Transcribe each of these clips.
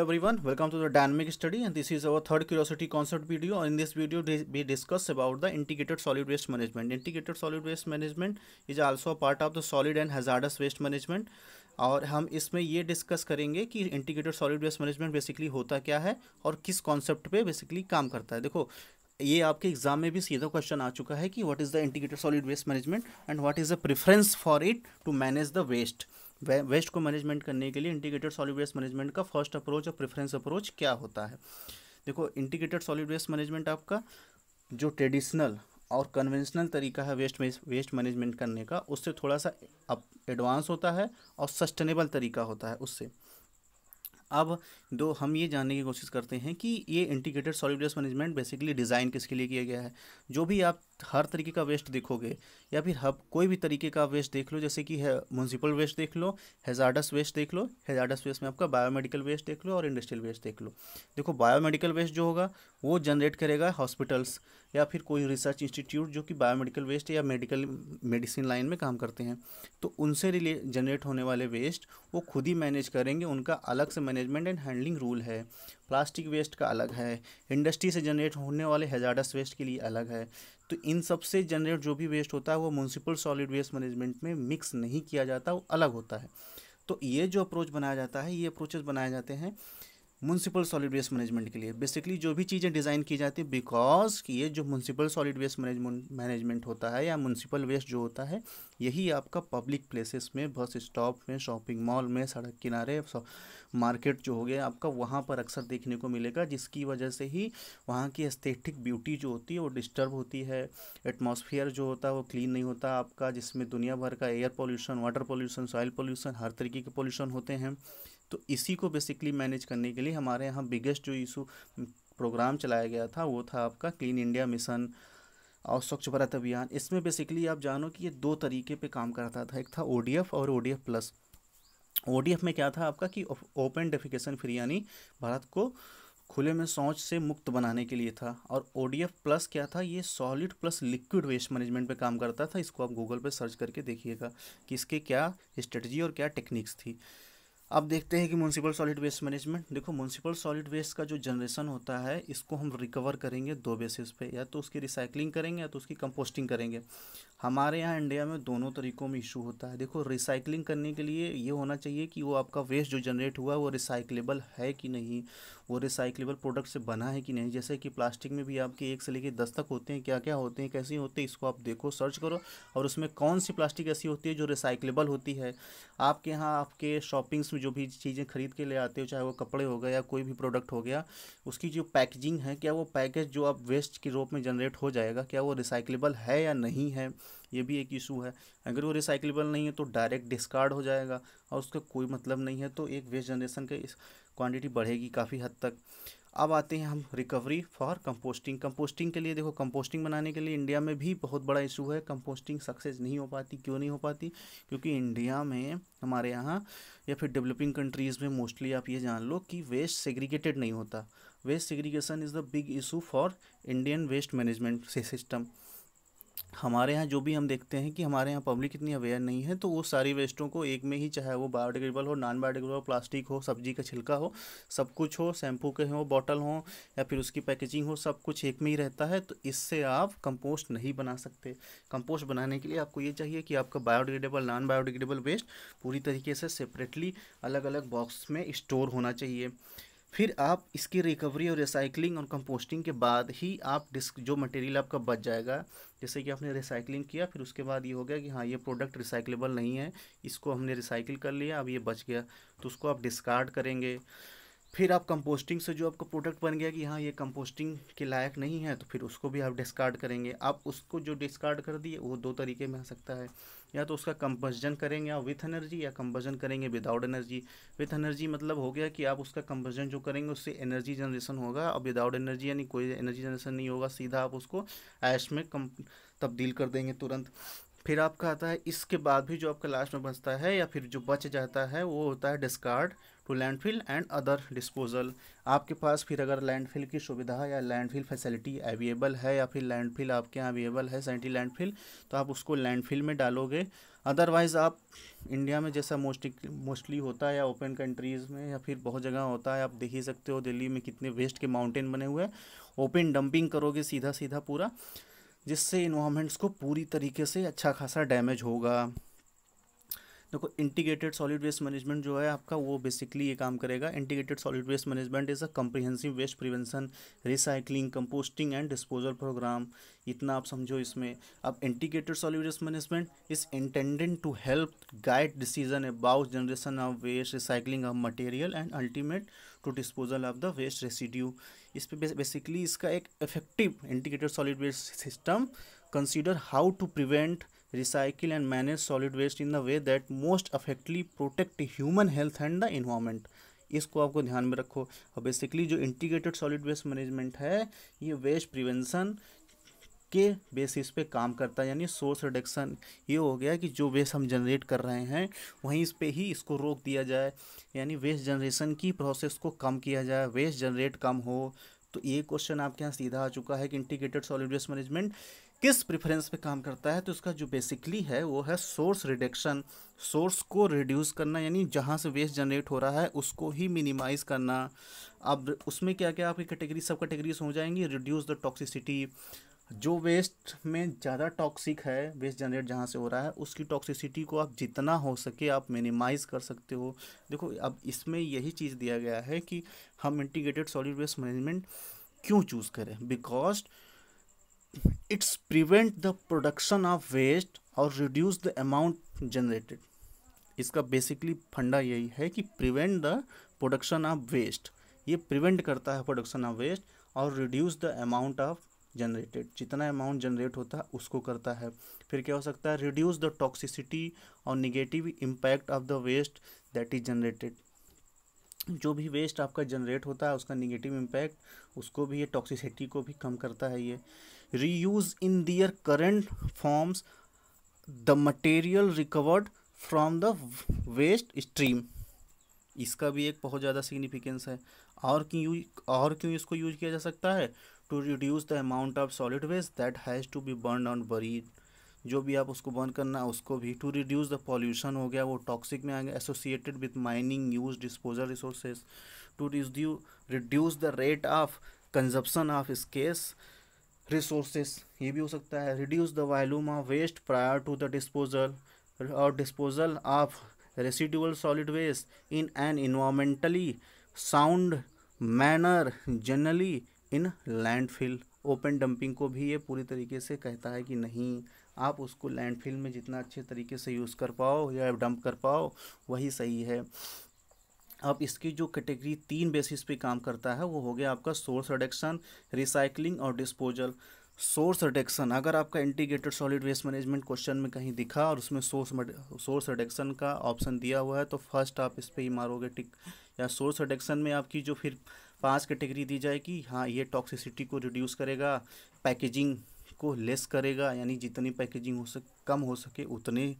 everyone welcome to the dynamic study and this is our third curiosity concept video in this video we discuss about the integrated solid waste management integrated solid waste management is also a part of the solid and hazardous waste management और हम इसमें ये discuss करेंगे कि integrated solid waste management basically होता क्या है और किस कॉन्सेप्ट पे बेसिकली काम करता है देखो ये आपके एग्जाम में भी सीधा क्वेश्चन आ चुका है कि what is the integrated solid waste management and what is the preference for it to manage the waste way, waste को मैनेजमेंट करने के लिए इंटीग्रेटेड सॉलिड वेस्ट मैनेजमेंट का फर्स्ट अप्रोच और प्रेफरेंस अप्रोच क्या होता है देखो इंटीग्रेटेड सॉलिड वेस्ट मैनेजमेंट आपका जो ट्रेडिशनल और कन्वेंशनल तरीका है वेस्ट वेस्ट मैनेजमेंट करने का उससे थोड़ा सा अब एडवांस होता है और सस्टेनेबल तरीका होता है उससे अब दो हम ये जानने की कोशिश करते हैं कि ये integrated solid waste management basically design किसके लिए किया गया है जो भी आप हर तरीके का वेस्ट देखोगे या फिर हर कोई भी तरीके का वेस्ट देख लो जैसे कि है म्यूनसिपल वेस्ट देख लो हेजार्डस वेस्ट देख लो हेजार्डस वेस्ट में आपका बायोमेडिकल वेस्ट देख लो और इंडस्ट्रियल वेस्ट देख लो देखो बायोमेडिकल वेस्ट जो होगा वो जनरेट करेगा हॉस्पिटल्स या फिर कोई रिसर्च इंस्टीट्यूट जो कि बायोमेडिकल वेस्ट या मेडिकल मेडिसिन लाइन में काम करते हैं तो उनसे रिले जनरेट होने वाले वेस्ट वो खुद ही मैनेज करेंगे उनका अलग से मैनेजमेंट एंड हैंडलिंग रूल है प्लास्टिक वेस्ट का अलग है इंडस्ट्री से जनरेट होने वाले हेजार्डस वेस्ट के लिए अलग है तो इन सब से जनरेट जो भी वेस्ट होता है वो म्यूनसिपल सॉलिड वेस्ट मैनेजमेंट में मिक्स नहीं किया जाता वो अलग होता है तो ये जो अप्रोच बनाया जाता है ये अप्रोचेस बनाए जाते हैं म्यूनसिपल सॉलिड वेस्ट मैनेजमेंट के लिए बेसिकली जो भी चीज़ें डिज़ाइन की जाती है बिकॉज कि ये जो municipal solid waste management management होता है या म्यूनसिपल वेस्ट जो होता है यही आपका पब्लिक प्लेसेस में बस स्टॉप में शॉपिंग मॉल में सड़क किनारे मार्केट जो हो गया आपका वहाँ पर अक्सर देखने को मिलेगा जिसकी वजह से ही वहाँ की एस्थेटिक ब्यूटी जो होती है वो डिस्टर्ब होती है एटमोसफियर जो होता है वो क्लीन नहीं होता आपका जिसमें दुनिया भर का air pollution water pollution soil pollution हर तरीके के पोल्यूशन होते हैं तो इसी को बेसिकली मैनेज करने के लिए हमारे यहाँ बिगेस्ट जो इशू प्रोग्राम हम्म, चलाया गया था वो था आपका क्लीन इंडिया मिशन और स्वच्छ भारत अभियान इसमें बेसिकली आप जानो कि ये दो तरीके पे काम करता था एक था ओ और ओ प्लस ओ में क्या था आपका कि ओपन डेफिकेशन फ्री यानी भारत को खुले में शौच से मुक्त बनाने के लिए था और ओ प्लस क्या था ये solid plus liquid waste management पे काम करता था इसको आप गूगल पे सर्च करके देखिएगा कि इसके क्या स्ट्रेटजी और क्या टेक्निक्स थी अब देखते हैं कि म्यूनसिपल सॉलिड वेस्ट मैनेजमेंट देखो म्यूनसिपल सॉलिड वेस्ट का जो जनरेशन होता है इसको हम रिकवर करेंगे दो बेसिस पे या तो उसकी रिसाइकलिंग करेंगे या तो उसकी कंपोस्टिंग करेंगे हमारे यहाँ इंडिया में दोनों तरीक़ों में इशू होता है देखो रिसाइकलिंग करने के लिए ये होना चाहिए कि वो आपका वेस्ट जो जनरेट हुआ है वो रिसाइकलेबल है कि नहीं वो रिसाइकलेबल प्रोडक्ट से बना है कि नहीं जैसे कि प्लास्टिक में भी आपके एक से लेकर दस तक होते हैं क्या क्या होते हैं कैसे होते हैं इसको आप देखो सर्च करो और उसमें कौन सी प्लास्टिक ऐसी होती है जो रिसाइकलेबल होती है आपके यहाँ आपके शॉपिंग्स में जो भी चीज़ें खरीद के ले आते हो चाहे वो कपड़े हो गए या कोई भी प्रोडक्ट हो गया उसकी जो पैकेजिंग है क्या वो पैकेज जो आप वेस्ट के रूप में जनरेट हो जाएगा क्या वो रिसाइकलेबल है या नहीं है ये भी एक इशू है अगर वो रिसाइकलेबल नहीं है तो डायरेक्ट डिस्कार्ड हो जाएगा और उसका कोई मतलब नहीं है तो एक वेस्ट जनरेशन के इस क्वान्टिटी बढ़ेगी काफ़ी हद तक अब आते हैं हम रिकवरी फॉर कंपोस्टिंग कंपोस्टिंग के लिए देखो कंपोस्टिंग बनाने के लिए इंडिया में भी बहुत बड़ा इशू है कंपोस्टिंग सक्सेस नहीं हो पाती क्यों नहीं हो पाती क्योंकि इंडिया में हमारे यहाँ या फिर डेवलपिंग कंट्रीज़ में मोस्टली आप ये जान लो कि वेस्ट सेग्रीगेटेड नहीं होता waste segregation is the big issue for Indian waste management system हमारे यहाँ जो भी हम देखते हैं कि हमारे यहाँ पब्लिक इतनी अवेयर नहीं है तो वो सारी वेस्टों को एक में ही चाहे वो बायोडिग्रेडेबल हो नॉन बायोडिग्रेडेबल हो प्लास्टिक हो सब्जी का छिलका हो सब कुछ हो शैम्पू के हो बॉटल हो या फिर उसकी पैकेजिंग हो सब कुछ एक में ही रहता है तो इससे आप कंपोस्ट नहीं बना सकते कंपोस्ट बनाने के लिए आपको ये चाहिए कि आपका बायोडिग्रेडेबल नॉन बायोडिग्रेडेबल वेस्ट पूरी तरीके से सेपरेटली अलग अलग बॉक्स में स्टोर होना चाहिए फिर आप इसकी रिकवरी और रिसाइकलिंग और कंपोस्टिंग के बाद ही आप डिस्क जो मटेरियल आपका बच जाएगा जैसे कि आपने रिसाइकलिंग किया फिर उसके बाद ये हो गया कि हाँ ये प्रोडक्ट रिसाइकलेबल नहीं है इसको हमने रिसाइकिल कर लिया अब ये बच गया तो उसको आप डिस्कार्ड करेंगे फिर आप कंपोस्टिंग से जो आपका प्रोडक्ट बन गया कि हाँ ये कंपोस्टिंग के लायक नहीं है तो फिर उसको भी आप डिस्कार्ड करेंगे आप उसको जो डिस्कार्ड कर दिए वो दो तरीके में आ सकता है या तो उसका कंबजन करेंगे विथ एनर्जी या कंबजन करेंगे विदाउट एनर्जी विथ एनर्जी मतलब हो गया कि आप उसका कंबजन जो करेंगे उससे एनर्जी जनरेशन होगा और विदाउट एनर्जी यानी कोई एनर्जी जनरेशन नहीं होगा सीधा आप उसको ऐश में कम तब्दील कर देंगे तुरंत फिर आपका आता है इसके बाद भी जो आपका लास्ट में बचता है या फिर जो बच जाता है वो होता है discard to landfill and other disposal आपके पास फिर अगर लैंडफिल की सुविधा या लैंडफिल फैसिलिटी अवेलेबल है या फिर लैंडफिल आपके यहाँ अवेलेबल है सेंटी लैंडफिल तो आप उसको लैंडफिल में डालोगे अदरवाइज़ आप इंडिया में जैसा मोस्टली मोस्टली होता है या ओपन कंट्रीज़ में या फिर बहुत जगह होता है आप देख ही सकते हो दिल्ली में कितने वेस्ट के माउंटेन बने हुए हैं ओपन डंपिंग करोगे सीधा सीधा पूरा जिससे इन्वामेंट्स को पूरी तरीके से अच्छा खासा डैमेज होगा देखो इंटीग्रेटेड सॉलिड वेस्ट मैनेजमेंट जो है आपका वो बेसिकली ये काम करेगा integrated solid waste management is a comprehensive waste prevention recycling composting and disposal program इतना आप समझो इसमें अब integrated solid waste management is intended to help guide decision about generation of waste recycling of material and ultimate to disposal of the waste residue इस पर basically इसका एक effective integrated solid waste system consider how to prevent recycle and manage solid waste in the way that most effectively protect human health and the environment इसको आपको ध्यान में रखो और बेसिकली जो इंटीग्रेटेड सॉलिड वेस्ट मैनेजमेंट है ये waste prevention के बेसिस पे काम करता है यानी सोर्स रिडक्शन ये हो गया कि जो वेस्ट हम जनरेट कर रहे हैं वहीं इस पे ही इसको रोक दिया जाए यानी वेस्ट जनरेशन की प्रोसेस को कम किया जाए वेस्ट जनरेट कम हो तो ये क्वेश्चन आपके यहाँ सीधा आ चुका है कि इंटीग्रेटेड सॉलिड वेस्ट मैनेजमेंट किस प्रेफरेंस पे काम करता है तो इसका जो बेसिकली है वो है सोर्स रिडक्शन सोर्स को रिड्यूस करना यानी जहाँ से वेस्ट जनरेट हो रहा है उसको ही मिनिमाइज़ करना अब उसमें क्या क्या आपकी कैटेगरी सब कैटेगरीज हो जाएंगी रिड्यूस द टॉक्सिसिटी जो वेस्ट में ज़्यादा टॉक्सिक है वेस्ट जनरेट जहाँ से हो रहा है उसकी टॉक्सिसिटी को आप जितना हो सके आप मिनिमाइज़ कर सकते हो देखो अब इसमें यही चीज़ दिया गया है कि हम इंटीग्रेटेड सॉलिड वेस्ट मैनेजमेंट क्यों चूज़ करें because it's prevent the production of waste और रिड्यूस द अमाउंट जनरेटेड इसका बेसिकली फंडा यही है कि prevent the production of waste ये प्रिवेंट करता है प्रोडक्शन ऑफ वेस्ट और reduce the amount of generated जितना अमाउंट जनरेट होता है उसको करता है फिर क्या हो सकता है रिड्यूस द टॉक्सिसिटी और negative impact of the waste that is generated जो भी वेस्ट आपका जनरेट होता है उसका निगेटिव इम्पैक्ट उसको भी ये टॉक्सिसिटी को भी कम करता है ये reuse in their current forms the material recovered from the waste stream इसका भी एक बहुत ज़्यादा सिग्निफिकेंस है और क्यों और क्यों इसको यूज किया जा सकता है to reduce the amount of solid waste that has to be burn on buried जो भी आप उसको बर्न करना उसको भी टू रिड्यूस द पॉल्यूशन हो गया वो टॉक्सिक में आ गया associated with mining use disposal resources to reduce the rate of consumption of scarce resources ये भी हो सकता है reduce the volume of waste prior to the disposal और disposal of residual solid waste in an environmentally sound manner generally in landfill open dumping को भी ये पूरी तरीके से कहता है कि नहीं आप उसको लैंडफिल में जितना अच्छे तरीके से यूज़ कर पाओ या डंप कर पाओ वही सही है अब इसकी जो कैटेगरी तीन बेसिस पे काम करता है वो हो गया आपका सोर्स रिडक्शन रिसाइकलिंग और डिस्पोजल सोर्स रिडक्शन अगर आपका integrated solid waste management question में कहीं दिखा और उसमें सोर्स सोर्स रिडक्शन का ऑप्शन दिया हुआ है तो फर्स्ट आप इस पर ही मारोगे टिक या सोर्स रिडक्शन में आपकी जो फिर पांच कैटेगरी दी जाएगी हाँ ये टॉक्सिसिटी को रिड्यूस करेगा पैकेजिंग को लेस करेगा यानी जितनी पैकेजिंग हो सके कम हो सके उतने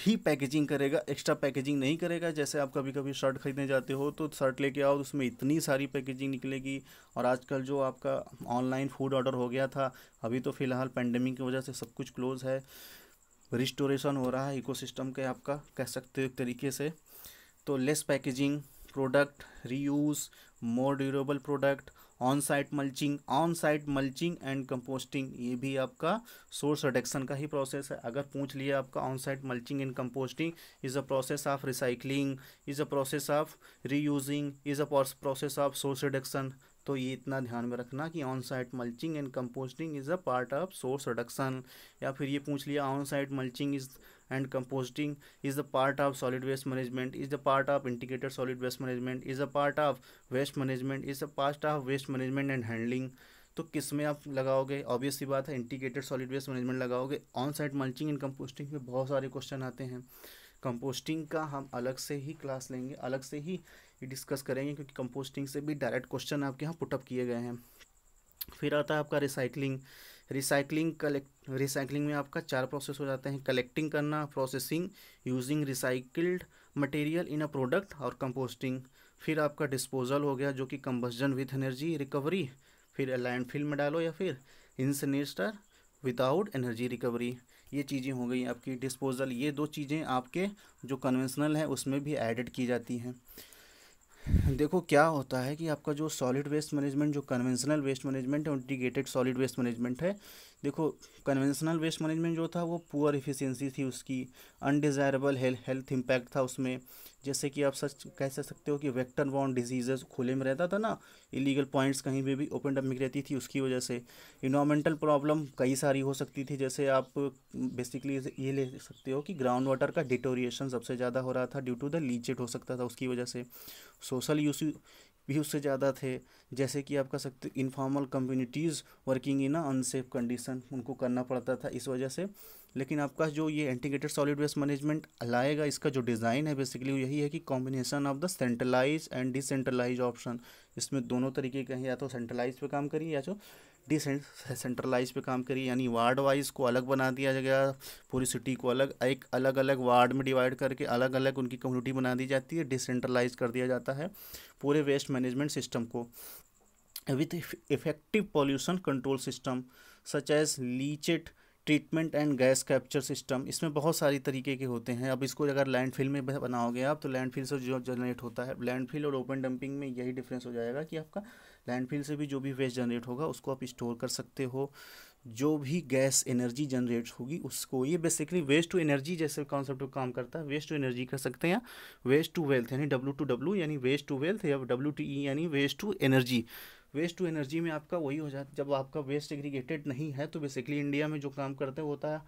ही पैकेजिंग करेगा एक्स्ट्रा पैकेजिंग नहीं करेगा जैसे आप कभी कभी शर्ट खरीदने जाते हो तो शर्ट लेके आओ उसमें इतनी सारी पैकेजिंग निकलेगी और आजकल जो आपका ऑनलाइन फूड ऑर्डर हो गया था अभी तो फ़िलहाल पेंडेमिक की वजह से सब कुछ क्लोज है रिस्टोरेशन हो रहा है सिस्टम के आपका कह सकते हो एक तरीके से तो less packaging product reuse more durable product on site mulching on site mulching and composting ये भी आपका सोर्स रिडक्शन का ही प्रोसेस है अगर पूछ लिया आपका on site mulching and composting is a process of recycling is a process of reusing is a process of source reduction तो ये इतना ध्यान में रखना कि on site mulching and composting is a part of source reduction या फिर ये पूछ लिया on site mulching is and composting is the part of solid waste management is the part of integrated solid waste management is a part of waste management is a part of waste management and handling तो किस में आप लगाओगे obvious सी बात है integrated solid waste management लगाओगे on site mulching and composting में बहुत सारे क्वेश्चन आते हैं कंपोस्टिंग का हम अलग से ही क्लास लेंगे अलग से ही ये डिस्कस करेंगे क्योंकि कंपोस्टिंग से भी डायरेक्ट क्वेश्चन आपके यहाँ पुटअप किए गए हैं फिर आता है आपका रिसाइकलिंग रिसाइकलिंग कलेक्ट रिसाइकलिंग में आपका चार प्रोसेस हो जाते हैं कलेक्टिंग करना processing using recycled material in a product और कंपोस्टिंग फिर आपका डिस्पोजल हो गया जो कि कंबस्जन विथ एनर्जी रिकवरी फिर फिल्म में डालो या फिर इंसनेस्टर विदाउट एनर्जी रिकवरी ये चीज़ें हो गई आपकी डिस्पोजल ये दो चीज़ें आपके जो कन्वेंशनल हैं उसमें भी एडिड की जाती हैं देखो क्या होता है कि आपका जो सॉलिड वेस्ट मैनेजमेंट जो कन्वेंशनल वेस्ट मैनेजमेंट है इंटीग्रेटेड सॉलिड वेस्ट मैनेजमेंट है देखो कन्वेंशनल वेस्ट मैनेजमेंट जो था वो पुअर इफिशियंसी थी उसकी अनडिज़ायरेबल हेल्थ इम्पैक्ट था उसमें जैसे कि आप सच कह सकते हो कि वेक्टर बॉन्ड डिजीजेस खुले में रहता था ना इलीगल पॉइंट्स कहीं पर भी ओपन में रहती थी उसकी वजह से इन्वामेंटल प्रॉब्लम कई सारी हो सकती थी जैसे आप बेसिकली ये ले सकते हो कि ग्राउंड वाटर का डिटोरिएशन सबसे ज़्यादा हो रहा था ड्यू टू द लीचेट हो सकता था उसकी वजह से सोशल भी उससे ज़्यादा थे जैसे कि आप कह सकते informal communities working in unsafe condition उनको करना पड़ता था इस वजह से लेकिन आपका जो ये इंटीग्रेटेड सॉलिड वेस्ट मैनेजमेंट लाएगा इसका जो डिज़ाइन है बेसिकली वो यही है कि combination of the centralize and decentralize option इसमें दोनों तरीके के हैं या तो सेंट्रलाइज पे काम करिए या तो डिसेंट्रलाइज पे काम करिए यानी वार्ड वाइज को अलग बना दिया गया पूरी सिटी को अलग एक अलग अलग वार्ड में डिवाइड करके अलग अलग उनकी कम्युनिटी बना दी जाती है डिसेंट्रलाइज कर दिया जाता है पूरे वेस्ट मैनेजमेंट सिस्टम को with effective pollution control system such as leachate treatment and gas capture system इसमें बहुत सारी तरीके के होते हैं अब इसको अगर लैंडफिल में बनाओगे आप तो लैंडफिल से जो जनरेट होता है लैंडफिल और ओपन डंपिंग में यही डिफरेंस हो जाएगा कि आपका लैंडफिल से भी जो भी वेस्ट जनरेट होगा उसको आप स्टोर कर सकते हो जो भी गैस एनर्जी जनरेट होगी उसको ये बेसिकली वेस्ट टू एनर्जी जैसे कॉन्सेप्ट को काम करता है वेस्ट टू एनर्जी कर सकते हैं वेस्ट टू वेल्थ यानी डब्ल्यू टू डब्ल्यू यानी वेस्ट टू वेल्थ या डब्ल्यू टी ई यानी waste to energy waste to energy में आपका वही हो जाता है जब आपका वेस्ट एग्रीगेटेड नहीं है तो बेसिकली इंडिया में जो काम करते वो होता है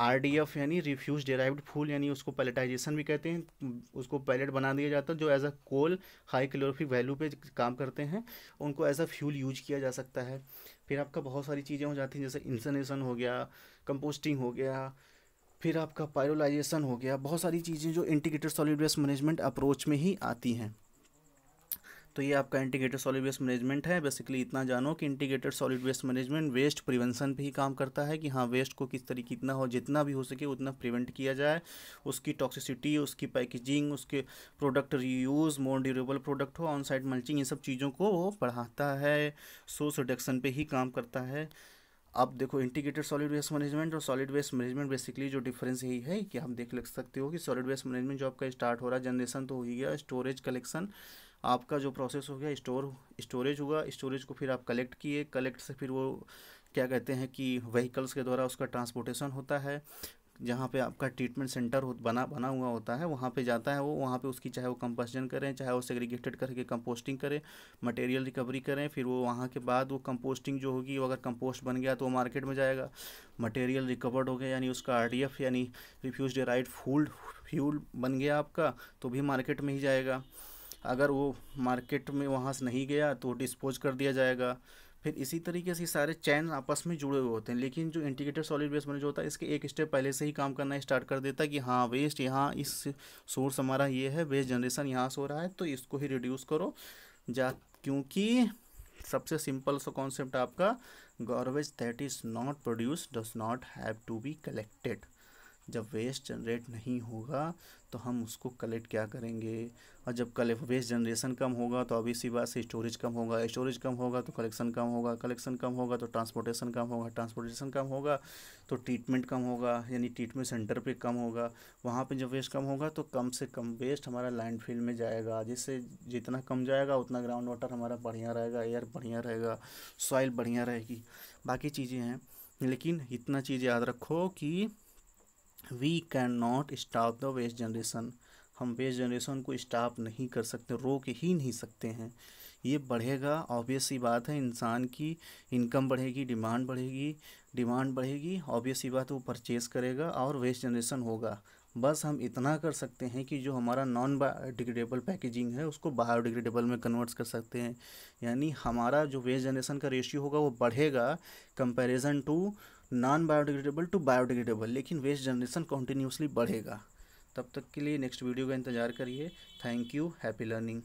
आर डी एफ़ यानी रिफ्यूज डेराइव्ड फूल यानी उसको पैलेटाइजेशन भी कहते हैं उसको पैलेट बना दिया जाता है जो as a coal high calorific value पे काम करते हैं उनको एज अ फ्यूल यूज किया जा सकता है फिर आपका बहुत सारी चीज़ें हो जाती हैं जैसे इंसनेसन हो गया कंपोस्टिंग हो गया फिर आपका पायरोलाइजेशन हो गया बहुत सारी चीज़ें जो integrated solid waste management approach में ही आती हैं तो ये आपका इंटीग्रेटेड सॉलिड वेस्ट मैनेजमेंट है बेसिकली इतना जानो कि integrated solid waste management waste prevention पे ही काम करता है कि हाँ वेस्ट को किस तरीके इतना हो जितना भी हो सके उतना प्रिवेंट किया जाए उसकी टॉक्सिसिटी उसकी पैकेजिंग उसके product reuse more durable product हो ऑन साइड मल्चिंग इन सब चीज़ों को वो बढ़ाता है सोर्स रिडक्शन पर ही काम करता है आप देखो इंटीग्रेटेड सॉलिड वेस्ट मैनेजमेंट और सॉलिड वेस्ट मैनेजमेंट बेसिकली जो डिफरेंस यही है कि आप देख लग सकते हो कि सॉलिड वेस्ट मैनेजमेंट जो आपका स्टार्ट हो रहा है जनरेशन तो हो ही गया स्टोरेज कलेक्शन आपका जो प्रोसेस हो गया स्टोर स्टोरेज हुआ स्टोरेज को फिर आप कलेक्ट किए कलेक्ट से फिर वो क्या कहते हैं कि व्हीकल्स के द्वारा उसका ट्रांसपोर्टेशन होता है जहाँ पे आपका ट्रीटमेंट सेंटर बना बना हुआ होता है वहाँ पे जाता है वो वहाँ पे उसकी चाहे वो कंपोस्टन करें चाहे वो सेग्रीगेटेड करके कंपोस्टिंग करें मटेरियल रिकवरी करें फिर वो वहाँ के बाद वो कंपोस्टिंग जो होगी वो अगर कंपोस्ट बन गया तो वो मार्केट में जाएगा मटेरियल रिकवर्ड हो गया यानी उसका आर यानी रिफ्यूज डेराइड फूल्ड फ्यूल बन गया आपका तो भी मार्केट में ही जाएगा अगर वो मार्केट में वहाँ से नहीं गया तो डिस्पोज कर दिया जाएगा फिर इसी तरीके से सारे चैन आपस में जुड़े हुए होते हैं लेकिन जो इंटीग्रेटेड सॉलिड वेस्ट मैनेज होता है इसके एक स्टेप पहले से ही काम करना स्टार्ट कर देता है कि हाँ वेस्ट यहाँ इस सोर्स हमारा ये है वेस्ट जनरेशन यहाँ से हो रहा है तो इसको ही रिड्यूस करो जा क्योंकि सबसे सिंपल सा कॉन्सेप्ट आपका garbage that is not produce does not have to be collected जब वेस्ट जनरेट नहीं होगा तो हम उसको कलेक्ट क्या करेंगे और जब कले वेस्ट जनरेशन कम होगा तो अभी इसी बात से स्टोरेज कम होगा स्टोरेज कम होगा तो कलेक्शन कम होगा कलेक्शन कम होगा तो ट्रांसपोर्टेशन कम होगा ट्रांसपोर्टेशन कम होगा तो ट्रीटमेंट कम होगा यानी ट्रीटमेंट सेंटर पे कम होगा वहाँ पे जब वेस्ट कम होगा तो कम से कम वेस्ट हमारा लैंड में जाएगा जिससे जितना कम जाएगा उतना ग्राउंड वाटर हमारा बढ़िया रहेगा एयर बढ़िया रहेगा सॉइल बढ़िया रहेगी बाकी चीज़ें हैं लेकिन इतना चीज़ याद रखो कि we can not stop the waste generation हम वेस्ट जनरेशन को स्टॉप नहीं कर सकते रोक ही नहीं सकते हैं ये बढ़ेगा ऑब्वियस सी बात है इंसान की इनकम बढ़ेगी डिमांड बढ़ेगी डिमांड बढ़ेगी ऑब्वियस सी बात वो परचेज़ करेगा और वेस्ट जनरेशन होगा बस हम इतना कर सकते हैं कि जो हमारा नॉन बायोडिग्रेडेबल पैकेजिंग है उसको बायोडिग्रेडेबल में कन्वर्ट्स कर सकते हैं यानी हमारा जो वेस्ट जनरेशन का रेशियो होगा वो बढ़ेगा comparison to non biodegradable to biodegradable लेकिन वेस्ट जनरेशन कॉन्टीन्यूसली बढ़ेगा तब तक के लिए नेक्स्ट वीडियो का इंतज़ार करिए थैंक यू हैप्पी लर्निंग